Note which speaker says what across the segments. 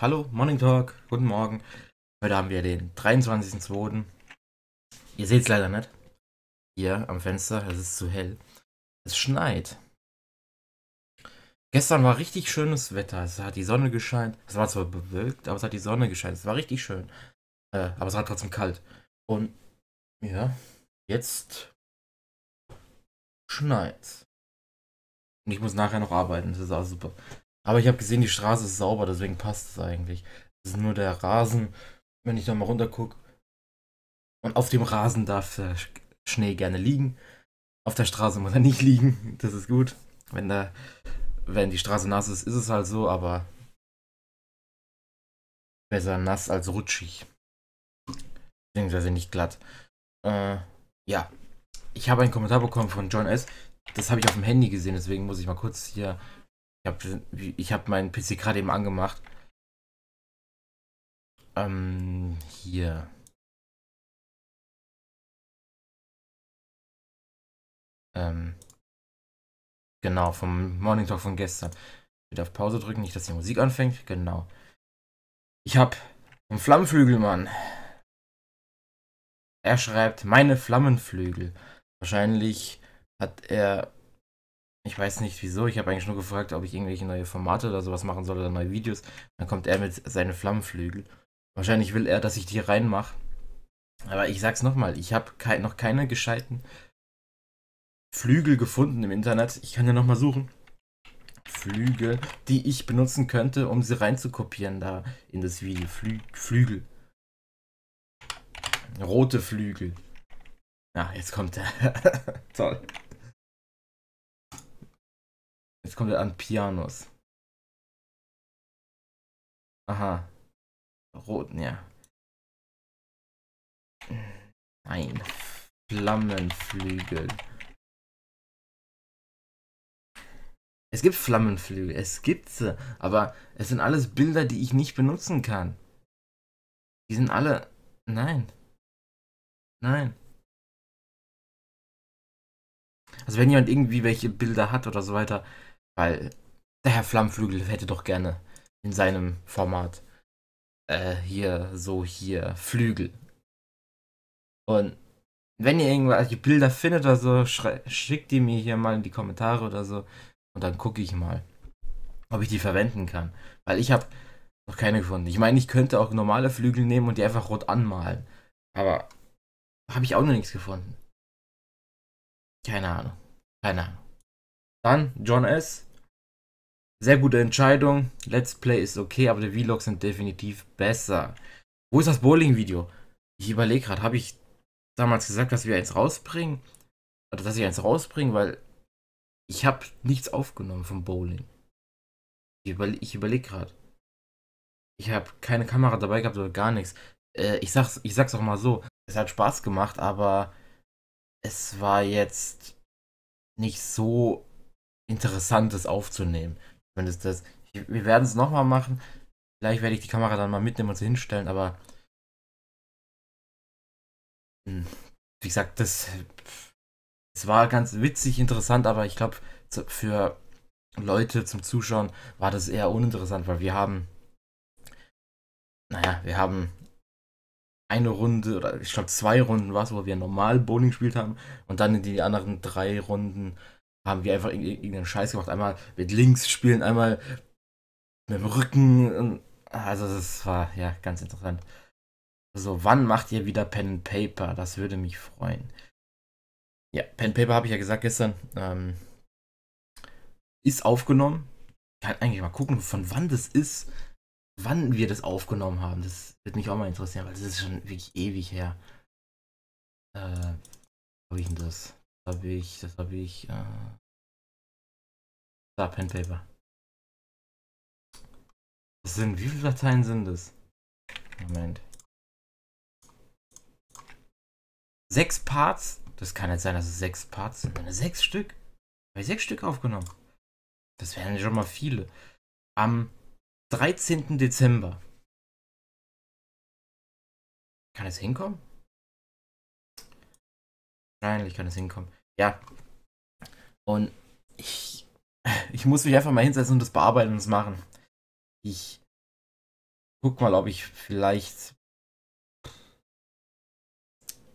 Speaker 1: Hallo, Morning Talk, guten Morgen. Heute haben wir den 23.02. Ihr seht es leider nicht. Hier am Fenster, es ist zu hell. Es schneit. Gestern war richtig schönes Wetter. Es hat die Sonne gescheint. Es war zwar bewölkt, aber es hat die Sonne gescheint. Es war richtig schön. Äh, aber es war trotzdem kalt. Und ja, jetzt schneit. Und ich muss nachher noch arbeiten. Das ist auch super. Aber ich habe gesehen, die Straße ist sauber, deswegen passt es eigentlich. Es ist nur der Rasen, wenn ich da mal runter gucke. Und auf dem Rasen darf der Schnee gerne liegen. Auf der Straße muss er nicht liegen. Das ist gut. Wenn, da, wenn die Straße nass ist, ist es halt so, aber besser nass als rutschig. Beziehungsweise nicht glatt. Äh, ja. Ich habe einen Kommentar bekommen von John S. Das habe ich auf dem Handy gesehen, deswegen muss ich mal kurz hier habe ich hab meinen PC gerade eben angemacht.
Speaker 2: Ähm, hier. Ähm, genau, vom Morning Talk von gestern. Wieder auf Pause drücken, nicht, dass die Musik anfängt. Genau.
Speaker 1: Ich habe einen Flammenflügelmann. Er schreibt, meine Flammenflügel. Wahrscheinlich hat er ich weiß nicht wieso. Ich habe eigentlich nur gefragt, ob ich irgendwelche neue Formate oder sowas machen soll oder neue Videos. Dann kommt er mit seinen Flammenflügel. Wahrscheinlich will er, dass ich die reinmache. Aber ich sag's nochmal, ich habe ke noch keine gescheiten Flügel gefunden im Internet. Ich kann ja nochmal suchen. Flügel, die ich benutzen könnte, um sie reinzukopieren da in das Video. Flü Flügel. Rote Flügel.
Speaker 2: Ja, ah, jetzt kommt er. Toll. Jetzt kommt er an Pianos. Aha. Roten, ja. Nein. Flammenflügel.
Speaker 1: Es gibt Flammenflügel, es gibt sie, aber es sind alles Bilder, die ich
Speaker 2: nicht benutzen kann. Die sind alle. Nein. Nein. Also wenn jemand irgendwie welche Bilder
Speaker 1: hat oder so weiter, weil der Herr Flammflügel hätte doch gerne in seinem Format äh, hier, so hier, Flügel. Und wenn ihr irgendwelche Bilder findet oder so, schickt die mir hier mal in die Kommentare oder so. Und dann gucke ich mal, ob ich die verwenden kann. Weil ich habe noch keine gefunden. Ich meine, ich könnte auch normale Flügel nehmen und die einfach rot anmalen. Aber habe ich auch noch nichts gefunden. Keine Ahnung. Keine Ahnung. Dann John S. Sehr gute Entscheidung. Let's Play ist okay, aber die Vlogs sind definitiv besser. Wo ist das Bowling-Video? Ich überlege gerade, habe ich damals gesagt, dass wir eins rausbringen? Oder dass ich eins rausbringe, weil ich habe nichts aufgenommen vom Bowling. Ich, überle ich überlege gerade. Ich habe keine Kamera dabei gehabt oder gar nichts. Äh, ich, sag's, ich sag's auch mal so, es hat Spaß gemacht, aber es war jetzt nicht so interessant, interessantes aufzunehmen zumindest das. wir werden es nochmal machen. Vielleicht werde ich die Kamera dann mal mitnehmen und sie hinstellen, aber. Hm, wie gesagt, das. Es war ganz witzig, interessant, aber ich glaube, für Leute zum Zuschauen war das eher uninteressant, weil wir haben. Naja, wir haben eine Runde oder ich glaube zwei Runden war es, wo wir normal Bowling gespielt haben und dann in die anderen drei Runden haben wir einfach irgendeinen Scheiß gemacht. Einmal mit links spielen, einmal mit dem Rücken. also das war ja ganz interessant. So, wann macht ihr wieder Pen and Paper? Das würde mich freuen. Ja, Pen and Paper habe ich ja gesagt gestern. Ähm, ist aufgenommen. Ich kann eigentlich mal gucken, von wann das ist, wann wir das aufgenommen haben. Das wird mich auch mal interessieren, weil das ist schon wirklich ewig her.
Speaker 2: Äh, habe ich denn das? habe ich, das habe ich. Äh, da, Pen Paper. Das sind, wie viele Dateien sind es? Moment.
Speaker 1: Sechs Parts? Das kann jetzt sein, dass es sechs Parts sind. Sechs Stück? Habe ich sechs Stück
Speaker 2: aufgenommen? Das wären schon mal viele. Am 13. Dezember. Kann es hinkommen? Wahrscheinlich kann es hinkommen ja. Und ich, ich muss mich einfach mal hinsetzen und das bearbeiten und das machen. Ich guck mal, ob ich vielleicht.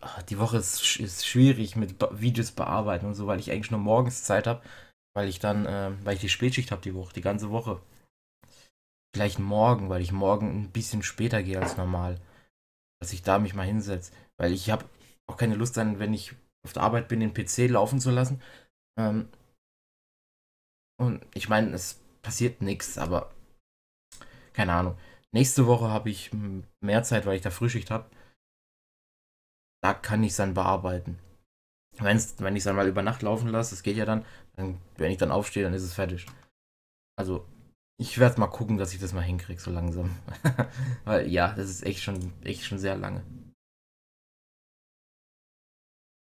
Speaker 2: Ah,
Speaker 1: die Woche ist, ist schwierig mit Videos bearbeiten und so, weil ich eigentlich nur morgens Zeit habe, weil ich dann, äh, weil ich die Spätschicht habe die Woche, die ganze Woche. Vielleicht morgen, weil ich morgen ein bisschen später gehe als normal. Dass ich da mich mal hinsetze. Weil ich habe auch keine Lust dann, wenn ich auf der Arbeit bin, den PC laufen zu lassen. Ähm, und ich meine, es passiert nichts, aber keine Ahnung. Nächste Woche habe ich mehr Zeit, weil ich da Frühschicht habe. Da kann ich es dann bearbeiten. Wenn's, wenn ich es dann mal über Nacht laufen lasse, das geht ja dann, dann, wenn ich dann aufstehe, dann ist es fertig. Also, ich werde mal gucken, dass ich das mal hinkriege, so langsam.
Speaker 2: weil ja, das ist echt schon, echt schon sehr lange.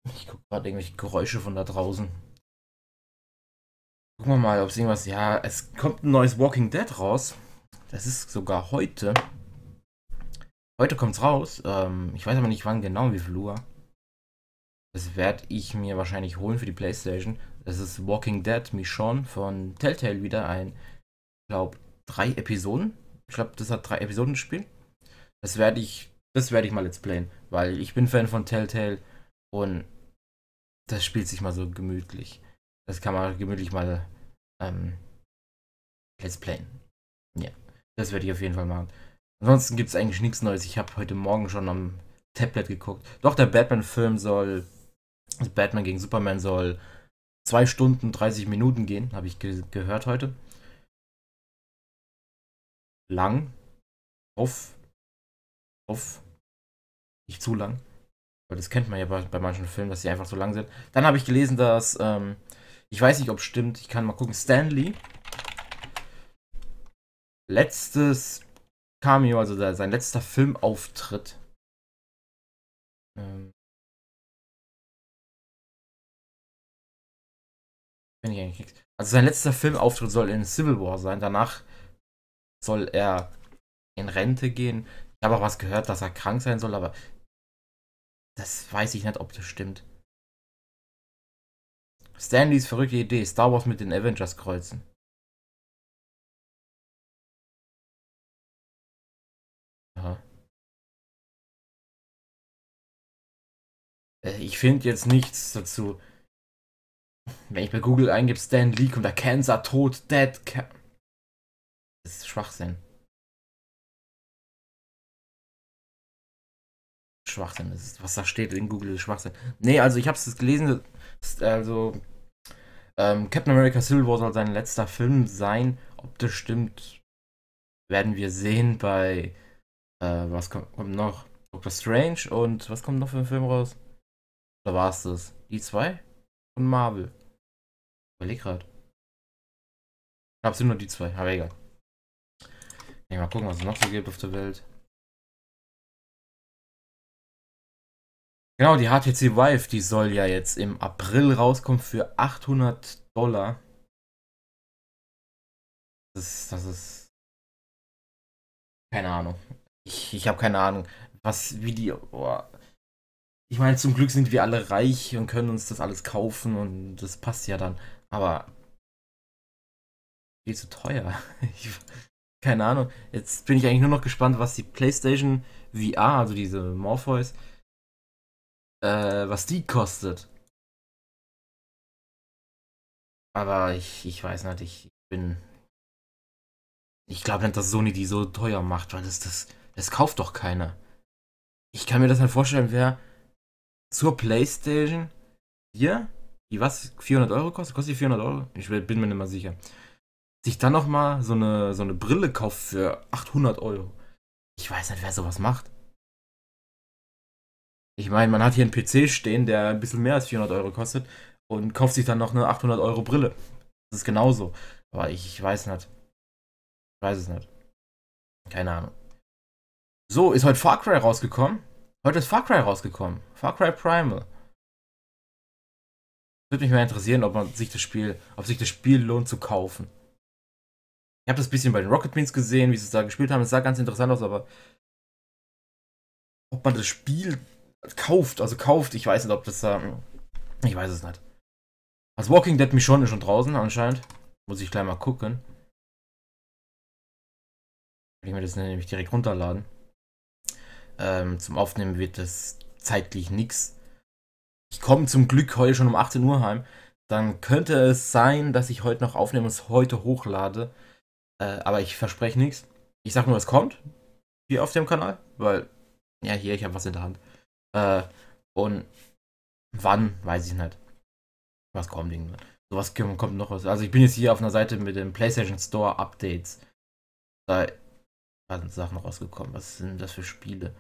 Speaker 2: Ich gucke gerade irgendwelche Geräusche von da draußen.
Speaker 1: Gucken wir mal, ob es irgendwas. Ja, es kommt ein neues Walking Dead raus. Das ist sogar heute. Heute kommt's raus. Ähm, ich weiß aber nicht wann genau, wie viel Uhr. Das werde ich mir wahrscheinlich holen für die Playstation. Das ist Walking Dead Michonne von Telltale wieder ein, ich glaube, drei Episoden. Ich glaube, das hat drei Episoden gespielt. Das werde ich, das ich mal jetzt playen, weil ich bin Fan von Telltale. Und das spielt sich mal so gemütlich. Das kann man gemütlich mal ähm, Let's Playen. Ja, das werde ich auf jeden Fall machen. Ansonsten gibt es eigentlich nichts Neues. Ich habe heute Morgen schon am Tablet geguckt. Doch, der Batman-Film soll, also Batman gegen Superman soll 2 Stunden 30 Minuten
Speaker 2: gehen, habe ich ge gehört heute. Lang. Auf. Auf. Nicht zu lang. Aber das kennt
Speaker 1: man ja bei, bei manchen Filmen, dass sie einfach so lang sind. Dann habe ich gelesen, dass, ähm, ich weiß nicht, ob es stimmt, ich kann mal gucken, Stanley. Letztes
Speaker 2: Cameo, also der, sein letzter Filmauftritt. Ähm, Bin ich eigentlich nichts. Also sein letzter Filmauftritt soll in Civil War sein. Danach soll er
Speaker 1: in Rente gehen. Ich habe auch was gehört, dass er krank sein soll, aber das weiß
Speaker 2: ich nicht, ob das stimmt. Stanleys verrückte Idee, Star Wars mit den Avengers kreuzen. Aha. Äh, ich finde jetzt nichts dazu. Wenn ich bei Google eingebe Stan Lee, kommt der Cancer, tot, Dead. Ca das ist Schwachsinn. Schwachsinn ist. Was da steht in Google ist Schwachsinn. Nee, also ich habe es gelesen, also ähm, Captain America
Speaker 1: Civil War soll sein letzter Film sein. Ob das stimmt, werden wir sehen bei äh, was kommt, kommt noch? Doctor Strange und was kommt noch für ein Film raus?
Speaker 2: Oder war es das? Die zwei? Von Marvel. Überleg gerade. Ich glaube, es sind nur die zwei, aber egal. mal gucken, was es noch so gibt auf der Welt. Genau, die HTC Vive, die soll ja jetzt im April rauskommen für 800 Dollar. Das ist, das ist keine Ahnung. Ich, ich habe keine Ahnung, was, wie die. Oh. Ich meine, zum
Speaker 1: Glück sind wir alle reich und können uns das alles kaufen und das passt ja dann. Aber viel zu teuer. Ich, keine Ahnung. Jetzt bin ich eigentlich nur
Speaker 2: noch gespannt, was die PlayStation VR, also diese Morpheus, äh, was die kostet. Aber ich, ich weiß nicht, ich bin. Ich glaube nicht, dass Sony die so teuer macht,
Speaker 1: weil das, das, das kauft doch keiner. Ich kann mir das nicht vorstellen, wer zur PlayStation hier, die was 400 Euro kostet, kostet die 400 Euro? Ich bin mir nicht mal sicher. Sich dann nochmal so eine, so eine Brille kauft für 800 Euro. Ich weiß nicht, wer sowas macht. Ich meine, man hat hier einen PC stehen, der ein bisschen mehr als 400 Euro kostet und kauft sich dann noch eine 800 Euro Brille. Das ist genauso. Aber ich, ich weiß nicht. Ich weiß es nicht. Keine Ahnung. So, ist heute Far Cry rausgekommen? Heute ist Far Cry rausgekommen. Far Cry Primal. Würde mich mal interessieren, ob man sich das Spiel, ob sich das Spiel lohnt zu kaufen. Ich habe das bisschen bei den Rocket Beans gesehen, wie sie es da gespielt haben. Es sah ganz interessant aus, aber ob man das Spiel kauft, also kauft. Ich weiß nicht, ob das da. ich weiß es nicht. Also Walking Dead Michonne ist schon draußen anscheinend. Muss ich gleich mal gucken. Wenn ich mir das nämlich direkt runterladen. Ähm, zum Aufnehmen wird das zeitlich nichts. Ich komme zum Glück heute schon um 18 Uhr heim. Dann könnte es sein, dass ich heute noch aufnehme und es heute hochlade. Äh, aber ich verspreche nichts. Ich sag nur, es kommt. Hier auf dem Kanal. Weil, ja, hier, ich habe was in der Hand. Äh, und wann, weiß ich nicht. Was kommt denn? Sowas kommt noch was. Also ich bin jetzt hier auf einer Seite mit dem PlayStation Store Updates. Da sind Sachen rausgekommen. Was sind das für Spiele?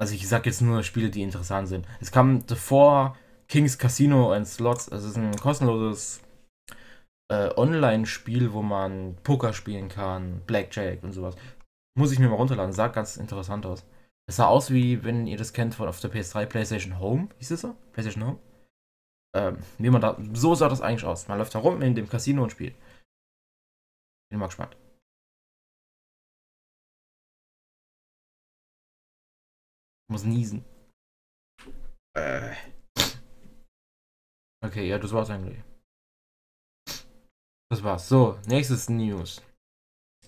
Speaker 1: Also ich sag jetzt nur Spiele, die interessant sind. Es kam davor Kings Casino and Slots. es ist ein kostenloses äh, Online-Spiel, wo man Poker spielen kann, Blackjack und sowas. Muss ich mir mal runterladen. Sah ganz interessant aus. Es sah aus wie, wenn ihr das kennt von auf der PS3, PlayStation
Speaker 2: Home, hieß es so? PlayStation Home? Ähm, wie man da, so sah das eigentlich aus. Man läuft da rum in dem Casino und spielt. Bin mal gespannt. Ich muss niesen. Äh. Okay, ja, das war's eigentlich.
Speaker 1: Das war's. So, nächstes News.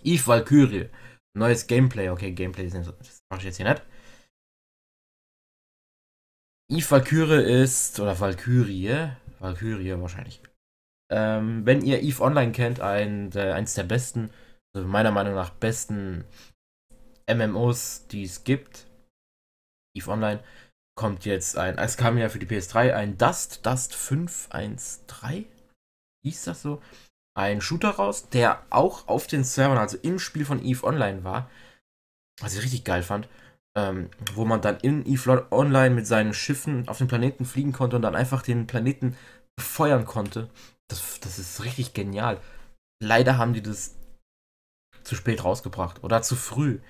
Speaker 1: Eve Valkyrie. Neues Gameplay. Okay, Gameplay ist nicht so. Das mache ich jetzt hier nicht. Eve Valkyrie ist, oder Valkyrie, Valkyrie wahrscheinlich. Ähm, wenn ihr Eve Online kennt, ein, der, eins der besten, also meiner Meinung nach besten MMOs, die es gibt, Eve Online, kommt jetzt ein, es kam ja für die PS3 ein Dust, Dust 513, hieß das so, ein Shooter raus, der auch auf den Servern, also im Spiel von Eve Online war, was ich richtig geil fand ähm, wo man dann in e Online mit seinen Schiffen auf den Planeten fliegen konnte und dann einfach den Planeten befeuern konnte. Das, das ist richtig genial. Leider haben die das zu spät rausgebracht oder zu früh.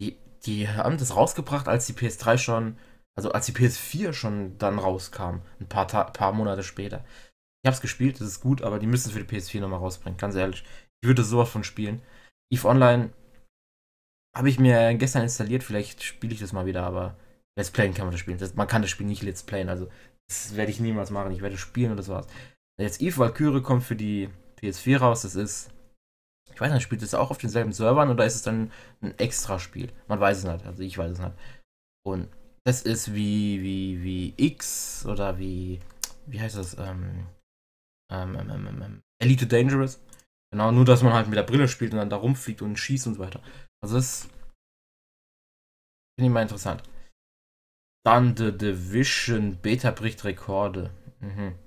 Speaker 1: Die, die haben das rausgebracht, als die PS3 schon, also als die PS4 schon dann rauskam, ein paar, paar Monate später. Ich hab's gespielt, das ist gut, aber die müssen es für die PS4 nochmal rausbringen, ganz ehrlich. Ich würde sowas von spielen. EVE Online habe ich mir gestern installiert, vielleicht spiele ich das mal wieder, aber Let's Playen kann man das spielen. Das, man kann das Spiel nicht Let's Playen, also das werde ich niemals machen. Ich werde spielen und das war's. Jetzt Eve Valkyrie kommt für die PS4 raus, das ist. Ich weiß nicht, spielt das auch auf denselben Servern oder ist es dann ein extra Spiel? Man weiß es nicht, also ich weiß es nicht. Und das ist wie, wie, wie X oder wie, wie heißt das? Ähm, ähm, Ähm, ähm, ähm, Elite Dangerous. Genau, nur dass man halt mit der Brille spielt und dann da rumfliegt und schießt und so weiter. Also das
Speaker 2: finde ich mal interessant. Dann The Division Beta bricht Rekorde. Mhm.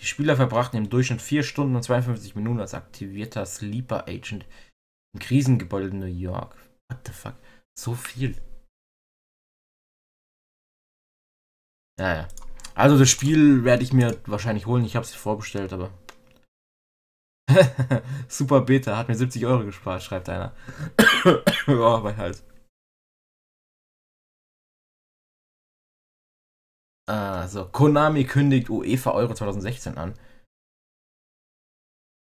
Speaker 2: Die Spieler
Speaker 1: verbrachten im Durchschnitt 4 Stunden und 52 Minuten als aktivierter Sleeper Agent im
Speaker 2: Krisengebäude in New York. What the fuck? So viel. Naja. Also das Spiel werde ich mir wahrscheinlich holen. Ich habe es vorbestellt, aber Super Beta, hat mir 70 Euro gespart, schreibt einer. oh, mein Hals. Also, ah, Konami kündigt UEFA Euro 2016 an.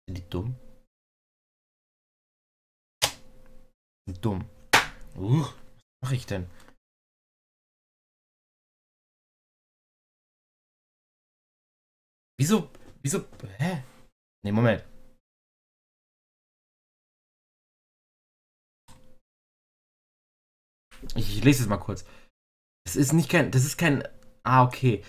Speaker 2: Sind die dumm? Dumm. Uh, was mache ich denn? Wieso? Wieso? Hä? Ne, Moment. Ich, ich lese es mal kurz. Das ist nicht kein. Das ist kein. Ah, okay.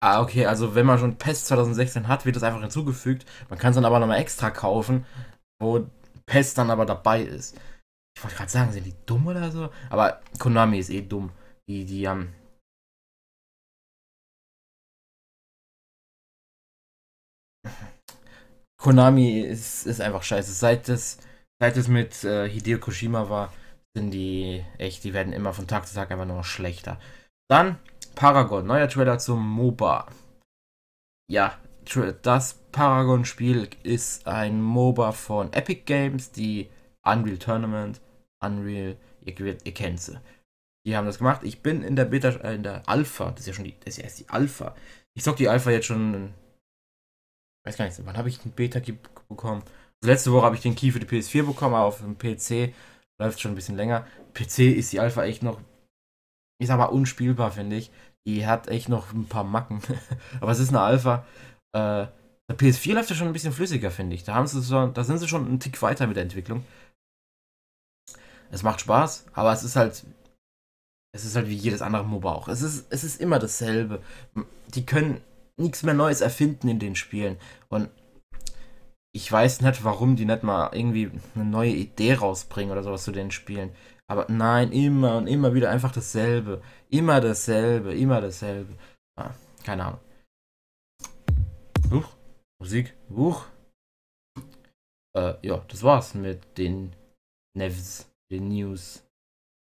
Speaker 2: Ah, okay, also wenn man schon PES 2016 hat, wird das einfach hinzugefügt.
Speaker 1: Man kann es dann aber nochmal extra kaufen, wo PES dann aber dabei ist. Ich wollte gerade
Speaker 2: sagen, sind die dumm oder so? Aber Konami ist eh dumm. Die, die haben. Ähm Konami ist, ist einfach scheiße. Seit das seit es mit äh, Hideo Kojima war,
Speaker 1: sind die echt, die werden immer von Tag zu Tag einfach nur schlechter. Dann Paragon, neuer Trailer zum MOBA. Ja, das Paragon-Spiel ist ein MOBA von Epic Games, die Unreal Tournament, Unreal, ihr, ihr kennt sie. Die haben das gemacht. Ich bin in der Beta, äh, in der Alpha, das ist ja schon die, das ist ja erst die Alpha. Ich zocke die Alpha jetzt schon, weiß gar nicht, wann habe ich den Beta bekommen? letzte Woche habe ich den Key für die PS4 bekommen, aber auf dem PC läuft schon ein bisschen länger. PC ist die Alpha echt noch, ich sag mal, unspielbar, finde ich. Die hat echt noch ein paar Macken. aber es ist eine Alpha. Äh, der PS4 läuft ja schon ein bisschen flüssiger, finde ich. Da, haben sie schon, da sind sie schon einen Tick weiter mit der Entwicklung. Es macht Spaß, aber es ist halt. Es ist halt wie jedes andere MOBA auch. Es ist, es ist immer dasselbe. Die können nichts mehr Neues erfinden in den Spielen. Und ich weiß nicht, warum die nicht mal irgendwie eine neue Idee rausbringen oder sowas zu den Spielen. Aber nein, immer und immer wieder einfach dasselbe. Immer dasselbe, immer dasselbe. Ah, keine Ahnung. Huch, Musik, huch.
Speaker 2: Äh, ja, das war's mit den Nevs, den News.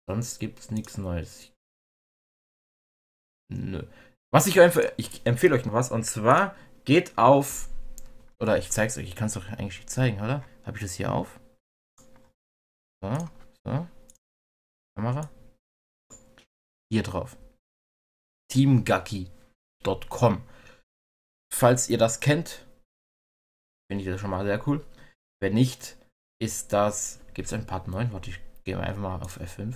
Speaker 2: Sonst gibt's nichts Neues.
Speaker 1: Nö. Was ich, empf ich empfehle euch noch was, und zwar geht auf oder ich
Speaker 2: zeig's euch, ich kann es doch eigentlich zeigen, oder? Habe ich das hier auf? So, so. Kamera. Hier drauf. Teamgucky.com. Falls ihr das kennt,
Speaker 1: finde ich das schon mal sehr cool. Wenn nicht, ist das. Gibt es ein Part 9? Warte, ich gehe einfach mal auf F5.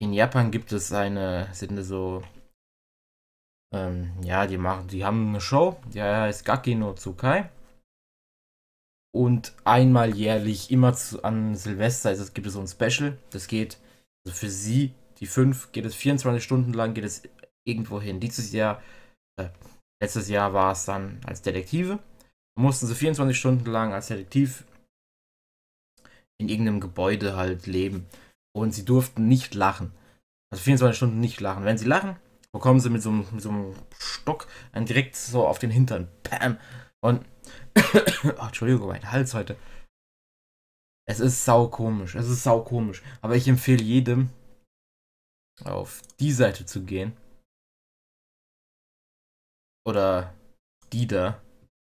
Speaker 1: In Japan gibt es eine, sind so ähm, ja, die machen, die haben eine Show, die heißt Gaki no Tsukai. Und einmal jährlich, immer zu, an Silvester, also es gibt so ein Special. Das geht, also für sie, die fünf, geht es 24 Stunden lang, geht es irgendwo hin. Dieses Jahr, äh, letztes Jahr war es dann als Detektive. mussten sie 24 Stunden lang als Detektiv in irgendeinem Gebäude halt leben. Und sie durften nicht lachen. Also 24 Stunden nicht lachen. Wenn sie lachen, bekommen sie mit so, einem, mit so einem Stock dann direkt so auf den Hintern. Bam! Und. oh, Entschuldigung, mein Hals heute. Es ist sau komisch.
Speaker 2: Es ist sau komisch. Aber ich empfehle jedem, auf die Seite zu gehen. Oder die da.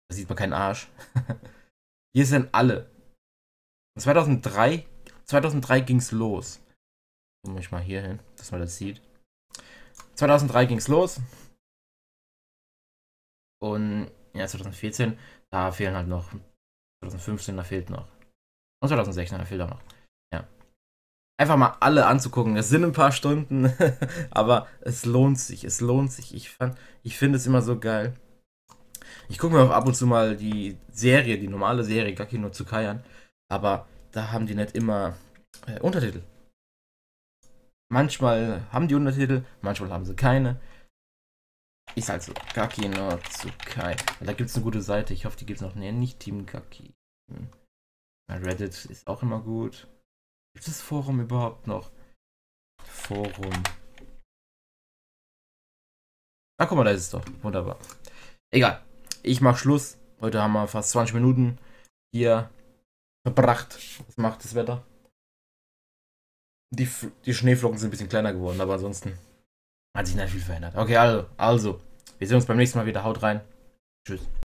Speaker 2: Da sieht man keinen Arsch. Hier sind alle. 2003,
Speaker 1: 2003 ging es los. Ich mal hier hin, dass man das sieht. 2003 ging es los. Und ja, 2014, da fehlen halt noch. 2015, da fehlt noch. Und 2016, da fehlt auch noch. Ja. Einfach mal alle anzugucken. Es sind ein paar Stunden, aber es lohnt sich. Es lohnt sich. Ich, ich finde es immer so geil. Ich gucke mir auch ab und zu mal die Serie, die normale Serie Gaki no Tsukaian, aber da haben die nicht immer äh, Untertitel. Manchmal haben die Untertitel, manchmal haben sie keine. Ist halt so. Kaki no Tsukai. Da gibt es eine gute Seite. Ich hoffe, die gibt es noch. Nee, nicht Team Kaki. Hm. Reddit ist auch immer gut. Gibt es Forum überhaupt
Speaker 2: noch? Forum. Ah, guck mal, da ist es doch. Wunderbar. Egal. Ich mach Schluss.
Speaker 1: Heute haben wir fast 20 Minuten hier verbracht. Was macht das Wetter? die, die Schneeflocken sind ein bisschen kleiner geworden, aber ansonsten
Speaker 2: hat sich nicht viel verändert. Okay,
Speaker 1: also, also, wir sehen uns beim nächsten Mal wieder. Haut rein. Tschüss.